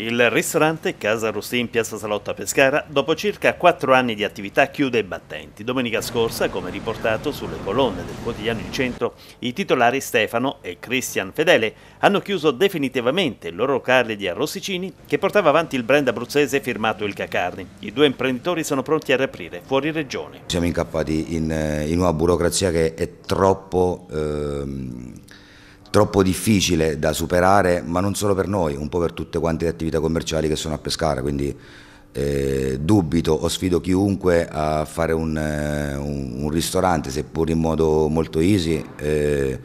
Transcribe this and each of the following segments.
Il ristorante Casa Rossi in Piazza a Pescara, dopo circa 4 anni di attività, chiude i battenti. Domenica scorsa, come riportato sulle colonne del quotidiano Il centro, i titolari Stefano e Cristian Fedele hanno chiuso definitivamente il loro locale di Arrossicini che portava avanti il brand abruzzese firmato il Cacarni. I due imprenditori sono pronti a riaprire fuori regione. Siamo incappati in, eh, in una burocrazia che è troppo... Ehm troppo difficile da superare, ma non solo per noi, un po' per tutte quante le attività commerciali che sono a Pescara, quindi eh, dubito o sfido chiunque a fare un, eh, un, un ristorante, seppur in modo molto easy, eh,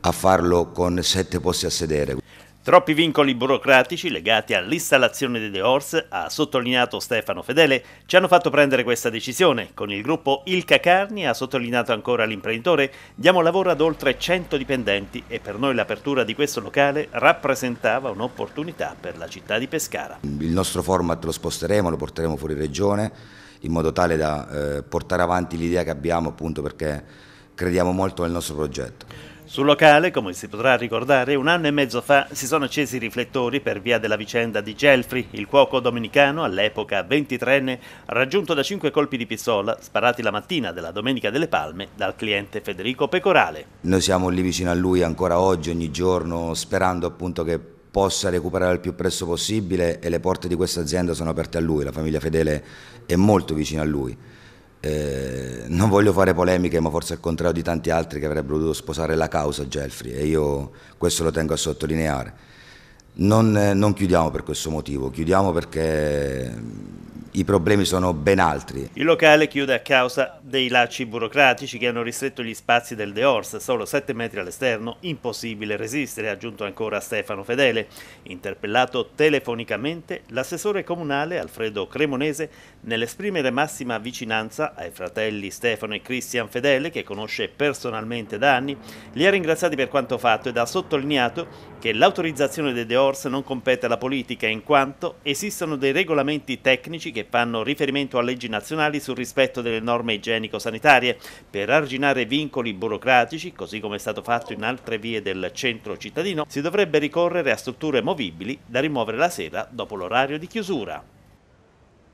a farlo con sette posti a sedere. Troppi vincoli burocratici legati all'installazione dei The Horse, ha sottolineato Stefano Fedele, ci hanno fatto prendere questa decisione. Con il gruppo Ilca Carni, ha sottolineato ancora l'imprenditore, diamo lavoro ad oltre 100 dipendenti e per noi l'apertura di questo locale rappresentava un'opportunità per la città di Pescara. Il nostro format lo sposteremo, lo porteremo fuori regione in modo tale da eh, portare avanti l'idea che abbiamo appunto perché crediamo molto nel nostro progetto. Sul locale, come si potrà ricordare, un anno e mezzo fa si sono accesi i riflettori per via della vicenda di Gelfri, il cuoco domenicano, all'epoca 23enne, raggiunto da cinque colpi di pistola sparati la mattina della Domenica delle Palme dal cliente Federico Pecorale. Noi siamo lì vicino a lui ancora oggi, ogni giorno, sperando appunto che possa recuperare il più presto possibile e le porte di questa azienda sono aperte a lui, la famiglia Fedele è molto vicina a lui. Eh, non voglio fare polemiche, ma forse al contrario di tanti altri che avrebbero dovuto sposare la causa Gelfri, e io questo lo tengo a sottolineare. Non, eh, non chiudiamo per questo motivo, chiudiamo perché i problemi sono ben altri. Il locale chiude a causa dei lacci burocratici che hanno ristretto gli spazi del De Ors, solo 7 metri all'esterno, impossibile resistere, ha aggiunto ancora Stefano Fedele. Interpellato telefonicamente, l'assessore comunale Alfredo Cremonese, nell'esprimere massima vicinanza ai fratelli Stefano e Cristian Fedele, che conosce personalmente da anni, li ha ringraziati per quanto fatto ed ha sottolineato che l'autorizzazione dei De Ors non compete alla politica in quanto esistono dei regolamenti tecnici che che fanno riferimento a leggi nazionali sul rispetto delle norme igienico-sanitarie per arginare vincoli burocratici, così come è stato fatto in altre vie del centro cittadino, si dovrebbe ricorrere a strutture movibili da rimuovere la sera dopo l'orario di chiusura.